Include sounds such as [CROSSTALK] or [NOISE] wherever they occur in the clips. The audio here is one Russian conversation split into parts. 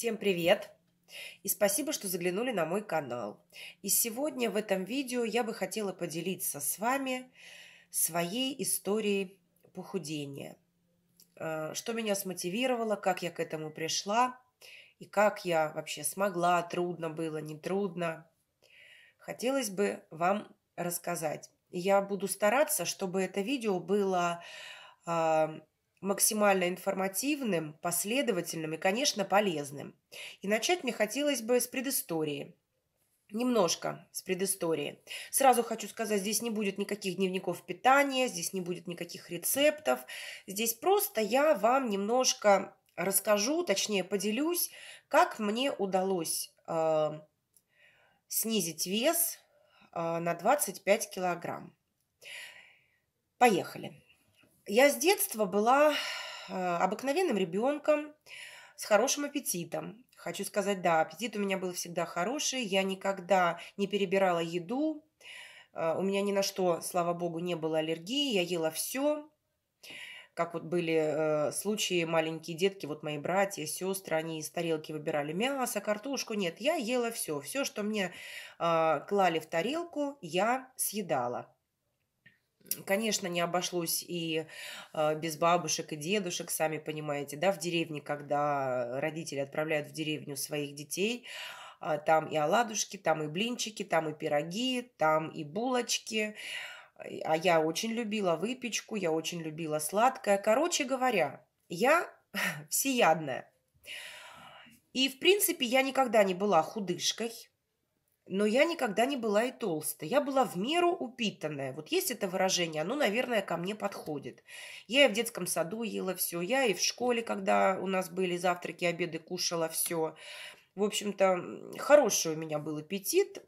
Всем привет! И спасибо, что заглянули на мой канал. И сегодня в этом видео я бы хотела поделиться с вами своей историей похудения. Э, что меня смотивировало, как я к этому пришла и как я вообще смогла, трудно было, не трудно. Хотелось бы вам рассказать. Я буду стараться, чтобы это видео было а, максимально информативным, последовательным и, конечно, полезным. И начать мне хотелось бы с предыстории. Немножко с предыстории. Сразу хочу сказать, здесь не будет никаких дневников питания, здесь не будет никаких рецептов. Здесь просто я вам немножко расскажу, точнее поделюсь, как мне удалось э, снизить вес э, на 25 килограмм. Поехали. Я с детства была э, обыкновенным ребенком с хорошим аппетитом. Хочу сказать, да, аппетит у меня был всегда хороший, я никогда не перебирала еду, э, у меня ни на что, слава богу, не было аллергии, я ела все. Как вот были э, случаи, маленькие детки, вот мои братья, сестры, они из тарелки выбирали мясо, картошку. Нет, я ела все. Все, что мне клали в тарелку, я съедала. Конечно, не обошлось и э, без бабушек и дедушек, сами понимаете, да, в деревне, когда родители отправляют в деревню своих детей, э, там и оладушки, там и блинчики, там и пироги, там и булочки. А я очень любила выпечку, я очень любила сладкое. Короче говоря, я [LAUGHS] всеядная. И, в принципе, я никогда не была худышкой но я никогда не была и толстая. Я была в меру упитанная. Вот есть это выражение, оно, наверное, ко мне подходит. Я и в детском саду ела все, я и в школе, когда у нас были завтраки, обеды, кушала все. В общем-то, хороший у меня был аппетит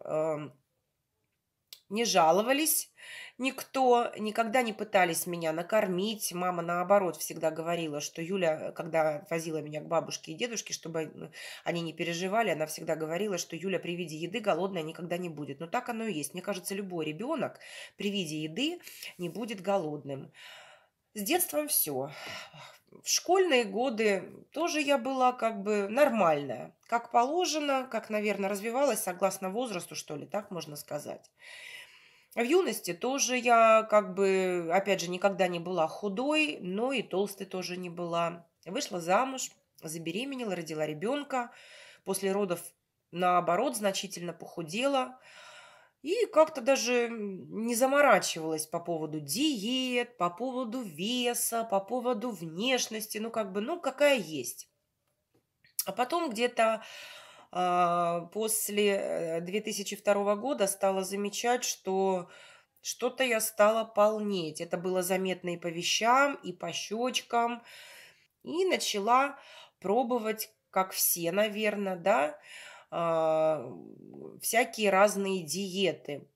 не жаловались никто, никогда не пытались меня накормить. Мама, наоборот, всегда говорила, что Юля, когда возила меня к бабушке и дедушке, чтобы э, они не переживали, она всегда говорила, что Юля при виде еды голодная никогда не будет. Но так оно и есть. Мне кажется, любой ребенок при виде еды не будет голодным. С детством все. В школьные годы тоже я была как бы нормальная, как положено, как, наверное, развивалась согласно возрасту, что ли, так можно сказать. В юности тоже я, как бы, опять же, никогда не была худой, но и толстой тоже не была. Вышла замуж, забеременела, родила ребенка. После родов, наоборот, значительно похудела. И как-то даже не заморачивалась по поводу диет, по поводу веса, по поводу внешности. Ну, как бы, ну, какая есть. А потом где-то а, после 2002 э, года стала замечать, что что-то я стала полнеть. Это было заметно и по вещам, и по щечкам. И начала пробовать, как все, наверное, да, а, всякие разные диеты.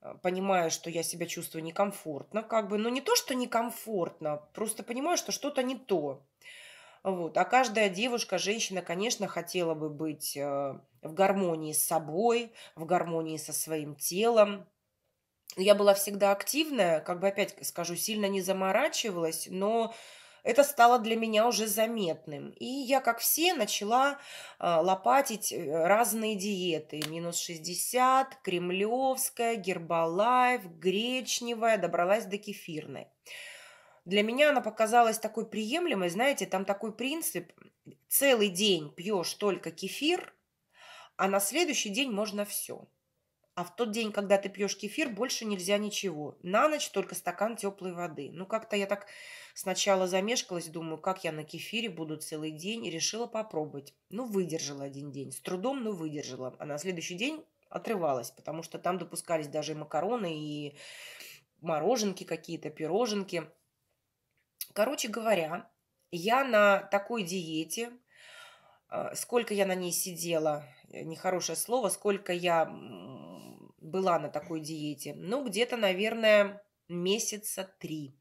Э, понимая, что я себя чувствую некомфортно, как бы, но не то, что некомфортно, просто понимаю, что что-то не то. Вот. А каждая девушка, женщина, конечно, хотела бы быть э, в гармонии с собой, в гармонии со своим телом. Я была всегда активная, как бы опять скажу, сильно не заморачивалась, но это стало для меня уже заметным. И я, как все, начала э, лопатить э, разные диеты. Минус 60, кремлевская, гербалайф, гречневая, добралась до кефирной. Для меня она показалась такой приемлемой, знаете, там такой принцип, целый день пьешь только кефир, а на следующий день можно все. А в тот день, когда ты пьешь кефир, больше нельзя ничего. На ночь только стакан теплой воды. Ну, как-то я так сначала замешкалась, думаю, как я на кефире буду целый день, и решила попробовать. Ну, выдержала один день. С трудом, но выдержала. А на следующий день отрывалась, потому что там допускались даже и макароны, и мороженки какие-то, пироженки. Короче говоря, я на такой диете, э, сколько я на ней сидела, э, нехорошее слово, сколько я была на такой диете, ну, где-то, наверное, месяца три.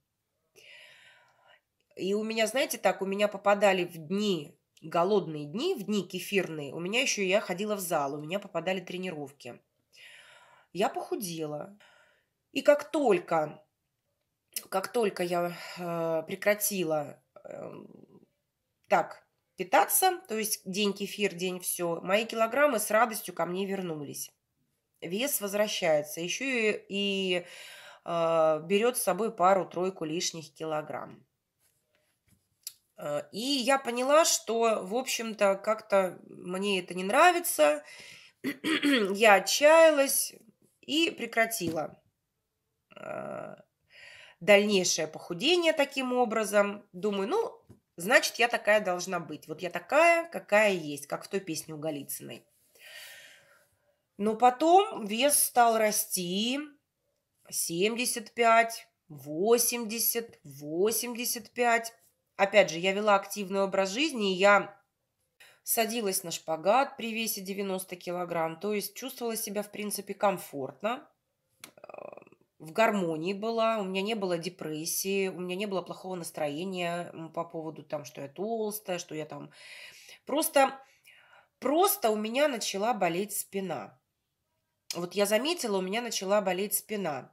И у меня, знаете, так, у меня попадали в дни, голодные дни, в дни кефирные, у меня еще я ходила в зал, у меня попадали тренировки. Я похудела. И как только как только я э, прекратила эм, так питаться, то есть день кефир, день все, мои килограммы с радостью ко мне вернулись. Вес возвращается, еще и, и э, берет с собой пару-тройку лишних килограмм. Э, и я поняла, что, в общем-то, как-то мне это не нравится. [CLEARS THROAT] я отчаялась и прекратила э, дальнейшее похудение таким образом. Думаю, ну, значит, я такая должна быть. Вот я такая, какая есть, как в той песне у Голицыной. Но потом вес стал расти 75, 80, 85. Опять же, я вела активный образ жизни, и я садилась на шпагат при весе 90 килограмм, то есть чувствовала себя, в принципе, комфортно в гармонии была, у меня не было депрессии, у меня не было плохого настроения по поводу там, что я толстая, что я там... Просто, просто у меня начала болеть спина. Вот я заметила, у меня начала болеть спина.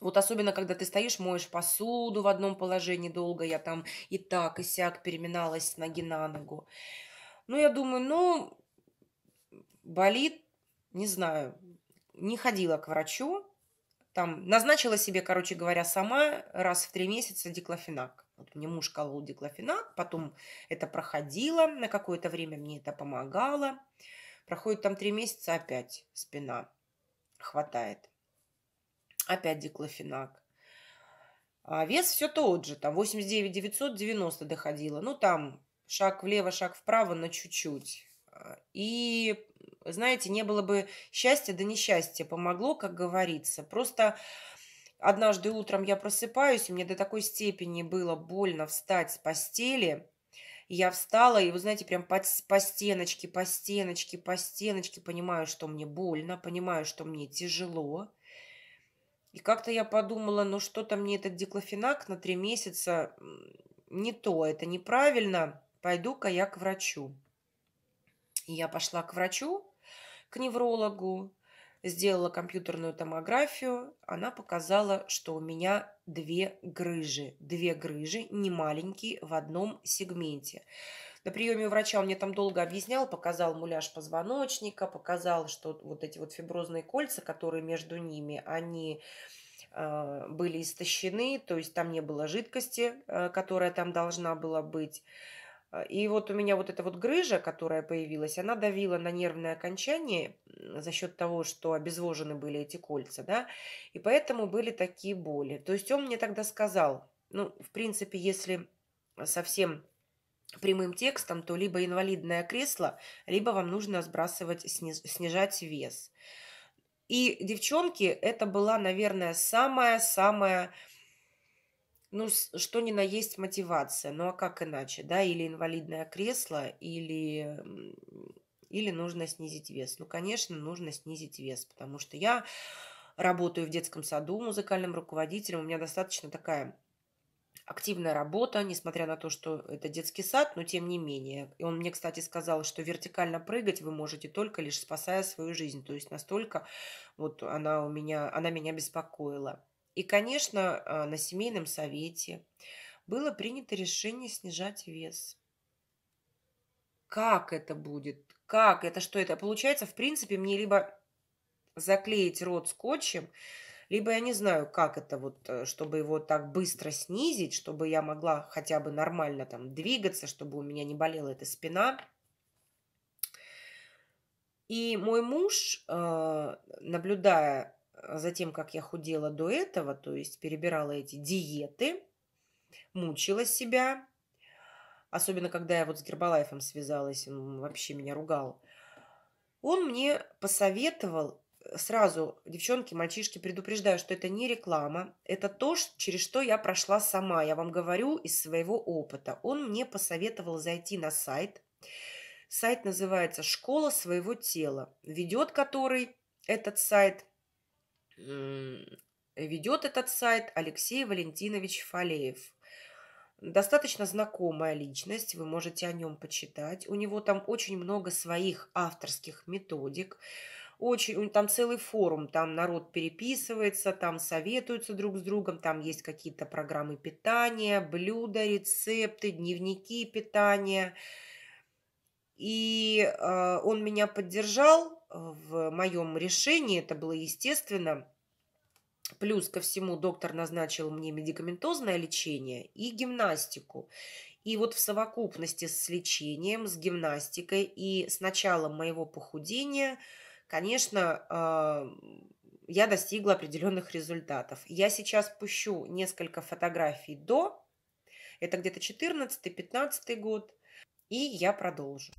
Вот особенно, когда ты стоишь, моешь посуду в одном положении долго, я там и так, и сяк переминалась с ноги на ногу. Ну, я думаю, ну, болит, не знаю, не ходила к врачу, там назначила себе, короче говоря, сама раз в три месяца диклофенак. Вот мне муж колол диклофенак, потом это проходило, на какое-то время мне это помогало. Проходит там три месяца, опять спина хватает. Опять диклофенак. А вес все тот же, там 89 990 доходило. Ну, там шаг влево, шаг вправо, но чуть-чуть. А, и, знаете, не было бы счастья, да несчастье помогло, как говорится. Просто однажды утром я просыпаюсь, и мне до такой степени было больно встать с постели. я встала, и, вы знаете, прям под, по стеночке, по стеночке, по стеночке понимаю, что мне больно, понимаю, что мне тяжело. И как-то я подумала, ну что-то мне этот диклофенак на три месяца не то, это неправильно, пойду-ка я к врачу. Я пошла к врачу, к неврологу, сделала компьютерную томографию. Она показала, что у меня две грыжи. Две грыжи, не маленькие, в одном сегменте. На приеме у врача он мне там долго объяснял, показал муляж позвоночника, показал, что вот эти вот фиброзные кольца, которые между ними, они э, были истощены, то есть там не было жидкости, э, которая там должна была быть. А, и вот у меня вот эта вот грыжа, которая появилась, она давила на нервное окончание за счет того, что обезвожены были эти кольца, да, и поэтому были такие боли. То есть он мне тогда сказал, ну, в принципе, если совсем прямым текстом, то либо инвалидное кресло, либо вам нужно сбрасывать, снижать вес. И, девчонки, это была, наверное, самая-самая ну, что ни на есть мотивация. Ну, а как иначе, да? Или инвалидное кресло, или, или нужно снизить вес. Ну, конечно, нужно снизить вес, потому что я работаю в детском саду музыкальным руководителем. У меня достаточно такая активная работа, несмотря на то, что это детский сад, но тем не менее. И он мне, кстати, сказал, что вертикально прыгать вы можете только лишь спасая свою жизнь. То есть настолько вот она у меня, она меня беспокоила. И, конечно, а, на семейном совете было принято решение снижать вес. Как это будет? Как это? Что это? Получается, в принципе, мне либо заклеить рот скотчем, либо я не знаю, как это вот, э, чтобы его так быстро снизить, чтобы я могла хотя бы нормально там двигаться, чтобы у меня не болела эта спина. И мой муж, э, наблюдая за тем, как я худела до этого, то есть перебирала эти диеты, мучила себя, особенно когда я вот с Гербалайфом связалась, он вообще меня ругал, он мне посоветовал э, сразу, девчонки, мальчишки, предупреждаю, что это не реклама, это то, через что я прошла сама, я вам говорю из своего опыта. Он мне посоветовал зайти на сайт, сайт называется «Школа своего тела», ведет который этот сайт Ведет этот сайт Алексей Валентинович Фалеев. Достаточно знакомая личность, вы можете о нем почитать. У него там очень много своих авторских методик. Очень, там целый форум, там народ переписывается, там советуются друг с другом, там есть какие-то программы питания, блюда, рецепты, дневники питания. И э, он меня поддержал, в моем решении, это было естественно. Плюс ко всему доктор назначил мне медикаментозное лечение и гимнастику. И вот в совокупности с лечением, с гимнастикой и с началом моего похудения, конечно, а, я достигла определенных результатов. Я сейчас пущу несколько фотографий до, это где-то 14-15 год, и я продолжу.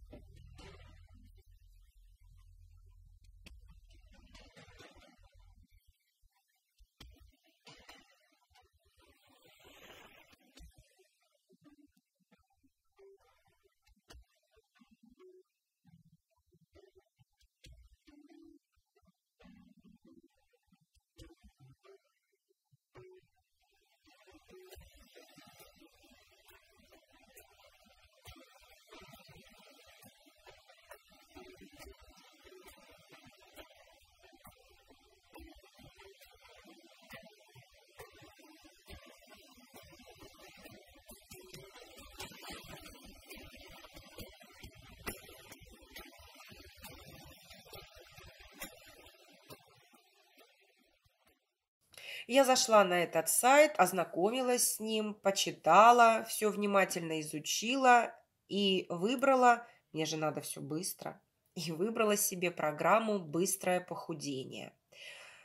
Я зашла на этот сайт, ознакомилась с ним, почитала, все внимательно изучила и выбрала, мне же надо все быстро, и выбрала себе программу «Быстрое похудение».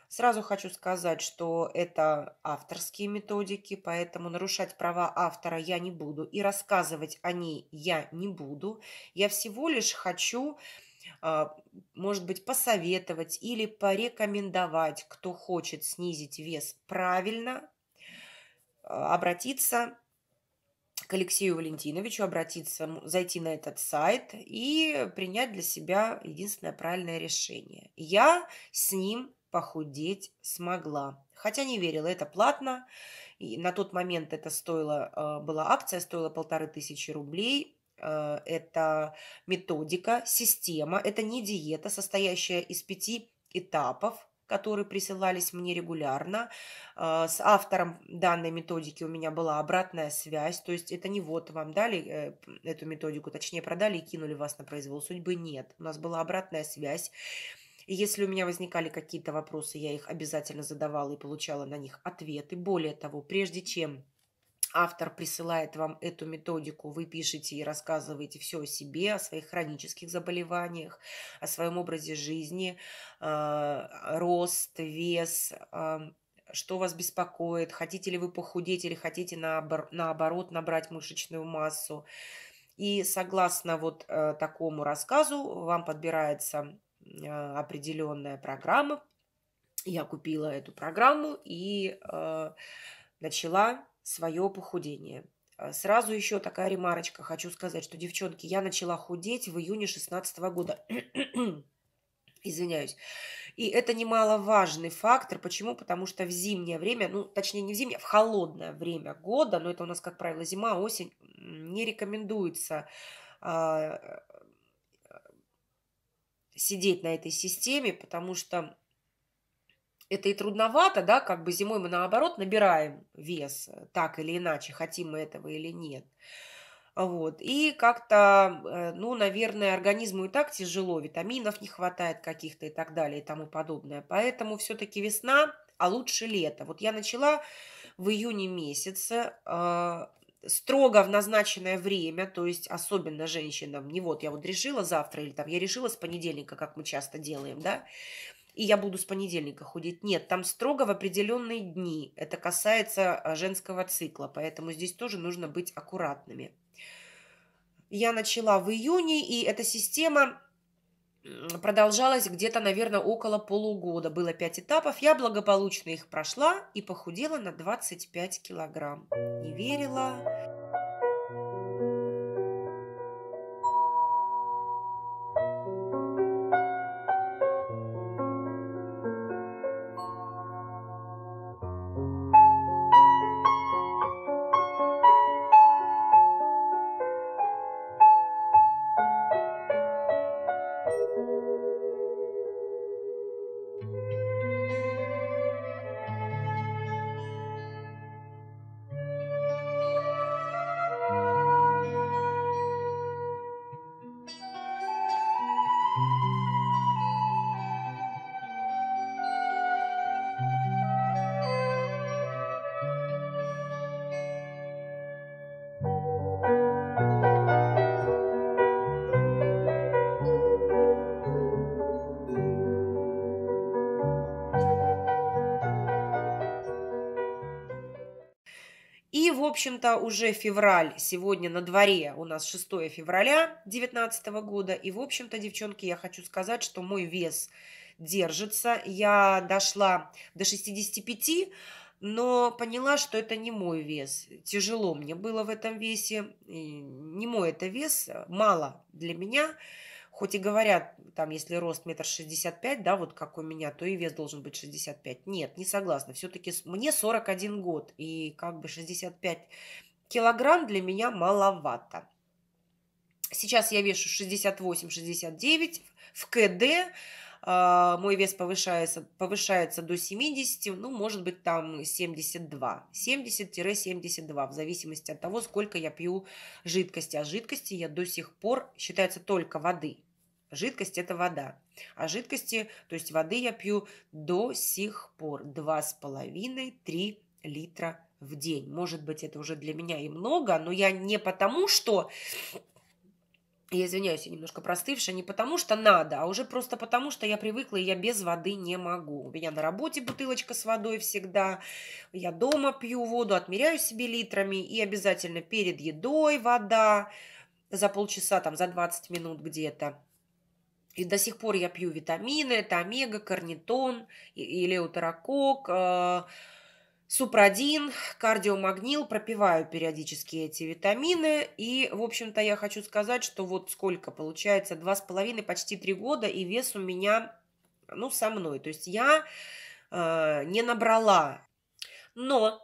Сразу хочу сказать, что это авторские методики, поэтому нарушать права автора я не буду и рассказывать о ней я не буду. Я всего лишь хочу а, может быть, посоветовать или порекомендовать, кто хочет снизить вес правильно, а, обратиться к Алексею Валентиновичу, обратиться, зайти на этот сайт и принять для себя единственное правильное решение. Я с ним похудеть смогла. Хотя не верила, это платно. И на тот момент это стоило, а, была акция, стоила полторы тысячи рублей Э, это методика, система, это не диета, состоящая из пяти этапов, которые присылались мне регулярно. Э, с автором данной методики у меня была обратная связь, то есть это не вот вам дали э, эту методику, точнее продали и кинули вас на произвол судьбы, нет. У нас была обратная связь. если у меня возникали какие-то вопросы, я их обязательно задавала и получала на них ответы. Более того, прежде чем автор присылает вам эту методику, вы пишете и рассказываете все о себе, о своих хронических заболеваниях, о своем образе жизни, э, рост, вес, эм, что вас беспокоит, хотите ли вы похудеть или хотите наобор- наоборот набрать мышечную массу. И согласно вот э, такому рассказу вам подбирается э, определенная программа. Я купила эту программу и э, начала свое похудение. А, сразу еще такая ремарочка. Хочу сказать, что, девчонки, я начала худеть в июне 2016 года. [CLEARS THROAT] Извиняюсь. И это немаловажный фактор. Почему? Потому что в зимнее время, ну, точнее, не в зимнее, в холодное время года, но это у нас, как правило, зима, осень, не рекомендуется а, э, сидеть на этой системе, потому что это и трудновато, да, как бы зимой мы наоборот набираем вес, э, так или иначе, хотим мы этого или нет. Вот. И как-то, э, ну, наверное, организму и так тяжело, витаминов не хватает каких-то и так далее и тому подобное. Поэтому все-таки весна, а лучше лето. Вот я начала в июне месяце а, строго в назначенное время, то есть особенно женщинам, не вот я вот решила завтра или там я решила с понедельника, как мы часто делаем, да, и я буду с понедельника худеть. Нет, там строго в определенные дни. Это касается а, женского цикла, поэтому здесь тоже нужно быть аккуратными. Я начала в июне, и эта система продолжалась где-то, наверное, около полугода. Было пять этапов. Я благополучно их прошла и похудела на 25 килограмм. Не верила. общем-то, уже февраль сегодня на дворе. У нас 6 февраля 2019 года. И, в общем-то, девчонки, я хочу сказать, что мой вес держится. Я дошла до 65, но поняла, что это не мой вес. Тяжело мне было в этом весе. И не мой это вес, мало для меня. Хоть и говорят, там, если рост метр шестьдесят пять, да, вот как у меня, то и вес должен быть шестьдесят пять. Нет, не согласна. Все-таки мне сорок один год, и как бы шестьдесят пять килограмм для меня маловато. Сейчас я вешу 68-69 в КД, а, мой вес повышается, повышается до 70, ну, может быть, там 72, 70-72, в зависимости от того, сколько я пью жидкости. А жидкости я до сих пор, считается, только воды. Жидкость – это вода. А жидкости, то есть воды я пью до сих пор 2,5-3 литра в день. Может быть, это уже для меня и много, но я не потому, что я извиняюсь, я немножко простывшая, не потому что надо, а уже просто потому, что я привыкла, и я без воды не могу. У меня на работе бутылочка с водой всегда, я дома пью воду, отмеряю себе литрами, и обязательно перед едой вода за полчаса, там, за 20 минут где-то. И до сих пор я пью витамины, это омега, карнитон, элеутерокок, э, а, супрадин, кардиомагнил, пропиваю периодически эти витамины. И, в общем-то, я хочу сказать, что вот сколько получается, два с половиной, почти три года, и вес у меня, ну, со мной. То есть я а, не набрала. Но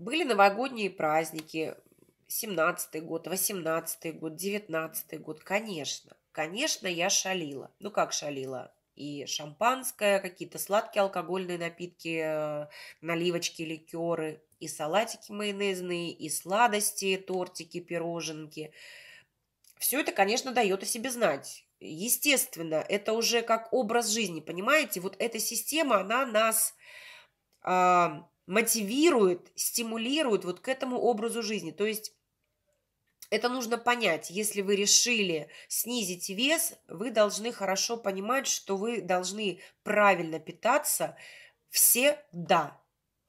были новогодние праздники, 17-й год, 18-й год, 19-й год, конечно. Конечно, я шалила. Ну как шалила? И шампанское, какие-то сладкие алкогольные напитки, э, наливочки, ликеры, и салатики майонезные, и сладости, тортики, пироженки. Все это, конечно, дает о себе знать. Естественно, это уже как образ жизни, понимаете? Вот эта система, она нас э, мотивирует, стимулирует вот к этому образу жизни. То есть это нужно понять. Если вы решили снизить вес, вы должны хорошо понимать, что вы должны правильно питаться все. Да,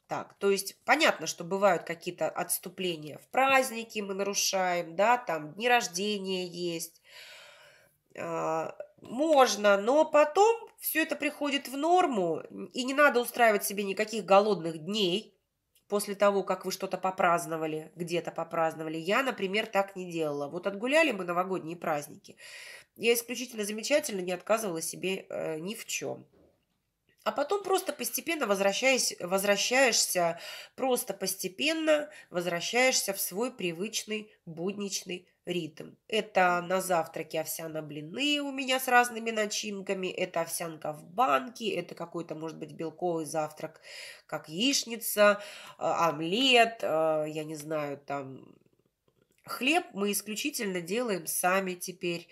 Так, то есть понятно, что бывают какие-то отступления в праздники мы нарушаем, да, там дни рождения есть. А, можно, но потом все это приходит в норму, и не надо устраивать себе никаких голодных дней, после того, как вы что-то попраздновали, где-то попраздновали. Я, например, так не делала. Вот отгуляли мы новогодние праздники. Я исключительно замечательно не отказывала себе э, ни в чем. А потом просто постепенно возвращаясь, возвращаешься, просто постепенно возвращаешься в свой привычный будничный ритм. Это на завтраке овсяно-блины у меня с разными начинками, это овсянка в банке, это какой-то, может быть, белковый завтрак, как яичница, а, омлет, а, я не знаю, там Хлеб мы исключительно делаем сами теперь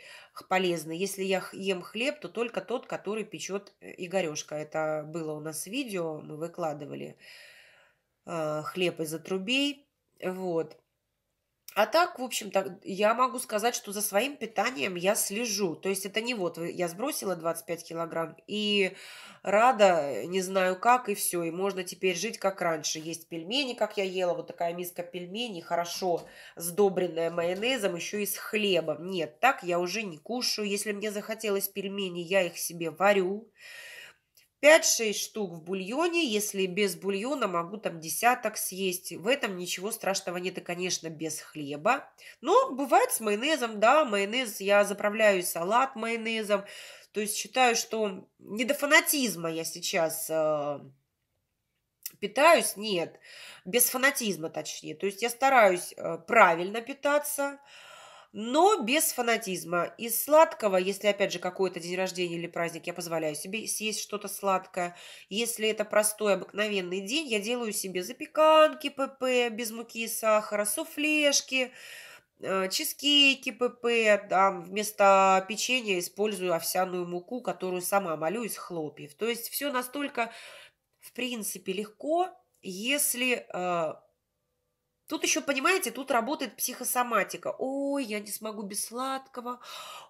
полезно. Если я ем хлеб, то только тот, который печет э, Игорешка. Это было у нас видео, мы выкладывали а, хлеб из трубей, Вот. А так, в общем-то, я могу сказать, что за своим питанием я слежу. То есть это не вот я сбросила 25 килограмм и рада, не знаю как, и все. И можно теперь жить как раньше. Есть пельмени, как я ела, вот такая миска пельменей, хорошо сдобренная майонезом, еще и с хлебом. Нет, так я уже не кушаю. Если мне захотелось пельмени, я их себе варю. 5-6 штук в бульоне, если без бульона могу там десяток съесть. В этом ничего страшного нет и, конечно, без хлеба. Но бывает с майонезом, да, майонез, я заправляю салат майонезом. То есть считаю, что не до фанатизма я сейчас э, питаюсь, нет, без фанатизма точнее. То есть я стараюсь э, правильно питаться, но без фанатизма. Из сладкого, если опять же какой-то день рождения или праздник, я позволяю себе съесть что-то сладкое. Если это простой обыкновенный день, я делаю себе запеканки ПП без муки и сахара, суфлешки, э, чизкейки ПП, там вместо печенья использую овсяную муку, которую сама молю из хлопьев. То есть все настолько, в принципе, легко, если э, Тут еще, понимаете, тут работает психосоматика. Ой, я не смогу без сладкого.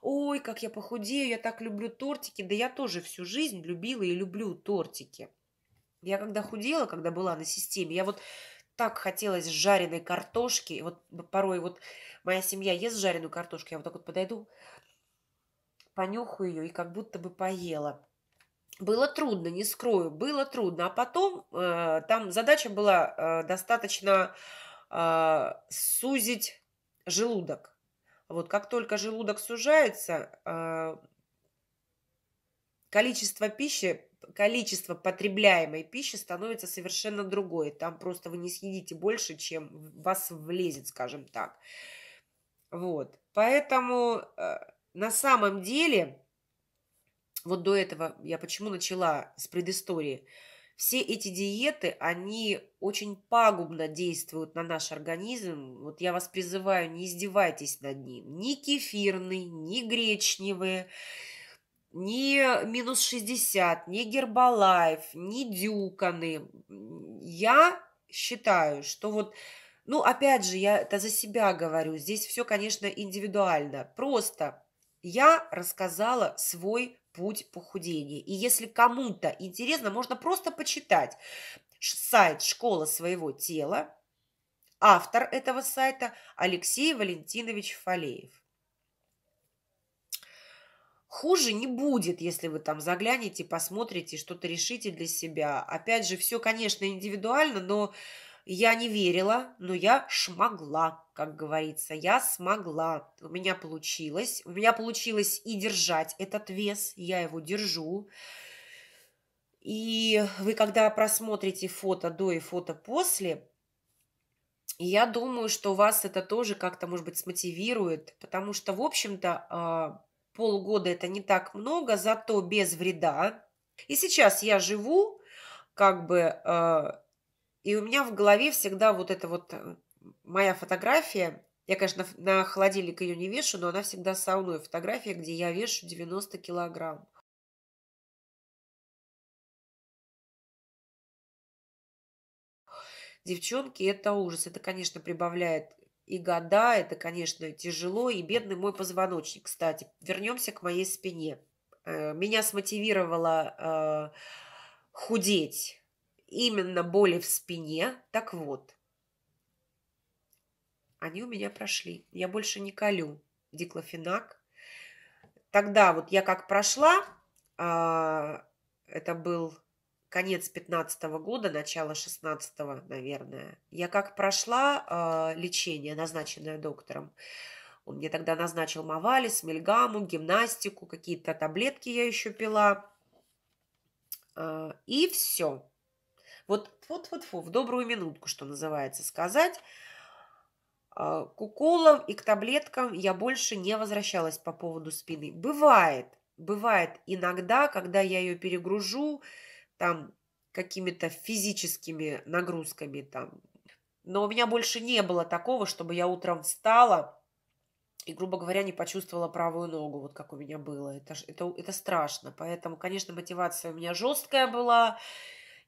Ой, как я похудею, я так люблю тортики. Да я тоже всю жизнь любила и люблю тортики. Я когда худела, когда была на системе, я вот так хотелось жареной картошки. И вот порой вот моя семья ест жареную картошку, я вот так вот подойду, понюхаю ее и как будто бы поела. Было трудно, не скрою, было трудно. А потом э, там задача была э, достаточно э, сузить желудок. Вот как только желудок сужается, э, количество пищи, количество потребляемой пищи становится совершенно другое. Там просто вы не съедите больше, чем вас влезет, скажем так. Вот. Поэтому э, на самом деле, вот до этого я почему начала с предыстории – все эти диеты, они очень пагубно действуют на наш организм. Вот я вас призываю, не издевайтесь над ним. Ни кефирный, ни гречневые, ни минус 60, ни гербалайф, ни дюканы. Я считаю, что вот ну, опять же, я это за себя говорю. Здесь все, конечно, индивидуально. Просто я рассказала свой путь похудения. И если кому-то интересно, можно просто почитать сайт «Школа своего тела», автор этого сайта Алексей Валентинович Фалеев. Хуже не будет, если вы там заглянете, посмотрите, что-то решите для себя. Опять же, все, конечно, индивидуально, но я не верила, но я шмогла как говорится, я смогла, у меня получилось, у меня получилось и держать этот вес, я его держу. И вы, когда просмотрите фото до и фото после, я думаю, что вас это тоже как-то, может быть, смотивирует, потому что, в общем-то, а, полгода это не так много, зато без вреда. И сейчас я живу, как бы, а, и у меня в голове всегда вот это вот э, моя фотография, я, конечно, на холодильник ее не вешу, но она всегда со мной. Фотография, где я вешу 90 килограмм. Девчонки, это ужас. Это, конечно, прибавляет и года, это, конечно, тяжело, и бедный мой позвоночник. Кстати, вернемся к моей спине. Э, меня смотивировало э, худеть именно боли в спине. Так вот, они у меня прошли. Я больше не колю диклофенак. Тогда вот я как прошла, а, это был конец 15 года, начало 16 наверное, я как прошла э, лечение, назначенное доктором. Он мне тогда назначил мавалис, мельгаму, гимнастику, какие-то таблетки я еще пила. Э, и все. Вот, вот, вот, в добрую минутку, что называется, сказать. А, к уколам и к таблеткам я больше не возвращалась по поводу спины. Бывает, бывает иногда, когда я ее перегружу там какими-то физическими нагрузками там. Но у меня больше не было такого, чтобы я утром встала и, грубо говоря, не почувствовала правую ногу, вот как у меня было. Это, это, это страшно. Поэтому, конечно, мотивация у меня жесткая была.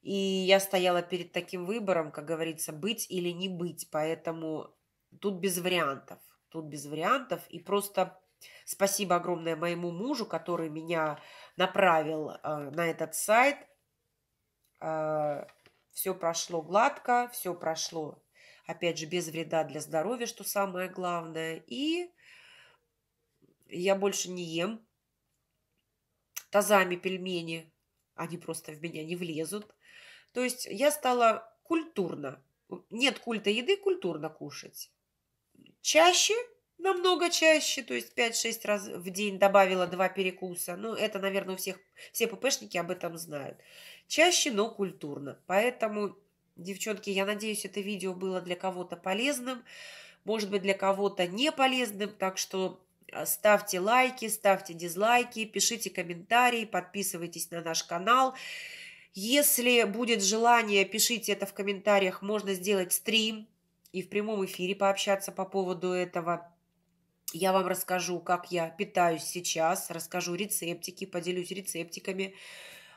И я стояла перед таким выбором, как говорится, быть или не быть. Поэтому тут без вариантов. Тут без вариантов. И просто спасибо огромное моему мужу, который меня направил э, на этот сайт. Э, все прошло гладко, все прошло, опять же, без вреда для здоровья, что самое главное. И я больше не ем тазами пельмени. Они просто в меня не влезут. То есть я стала культурно. Нет культа еды, культурно кушать чаще, намного чаще, то есть 5-6 раз в день добавила два перекуса. Ну, это, наверное, у всех, все ППшники об этом знают. Чаще, но культурно. Поэтому, девчонки, я надеюсь, это видео было для кого-то полезным, может быть, для кого-то не полезным, так что э, ставьте лайки, ставьте дизлайки, пишите комментарии, подписывайтесь на наш канал. Если будет желание, пишите это в комментариях, можно сделать стрим, и в прямом эфире пообщаться по поводу этого. Я вам расскажу, как я питаюсь сейчас, расскажу рецептики, поделюсь рецептиками,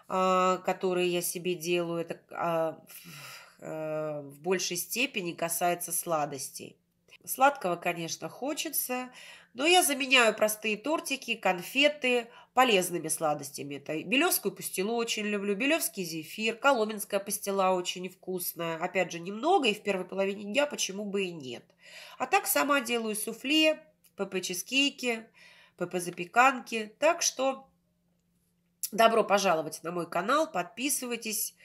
а, которые я себе делаю. Это а, э, в большей степени касается сладостей. Сладкого, конечно, хочется, но я заменяю простые тортики, конфеты полезными сладостями. Это белевскую пастилу очень люблю, белевский зефир, коломенская пастила очень вкусная. Опять же, немного, и в первой половине дня почему бы и нет. А так сама делаю суфле, ПП-чизкейки, ПП-запеканки. Так что добро пожаловать на мой канал, подписывайтесь.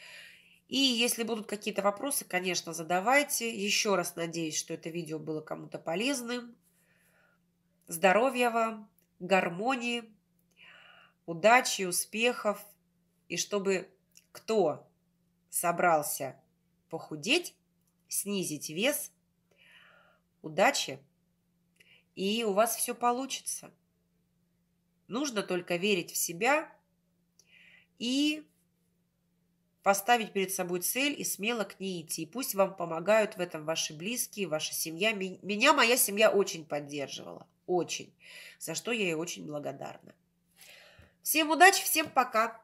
И если будут какие-то вопросы, конечно, задавайте. Еще раз надеюсь, что это видео было кому-то полезным. Здоровья вам, гармонии, удачи, успехов. И чтобы кто собрался похудеть, снизить вес, удачи, и у вас все получится. Нужно только верить в себя и поставить перед собой цель и смело к ней идти. И пусть вам помогают в этом ваши близкие, ваша семья. Меня моя семья очень поддерживала очень, за что я ей очень благодарна. Всем удачи, всем пока!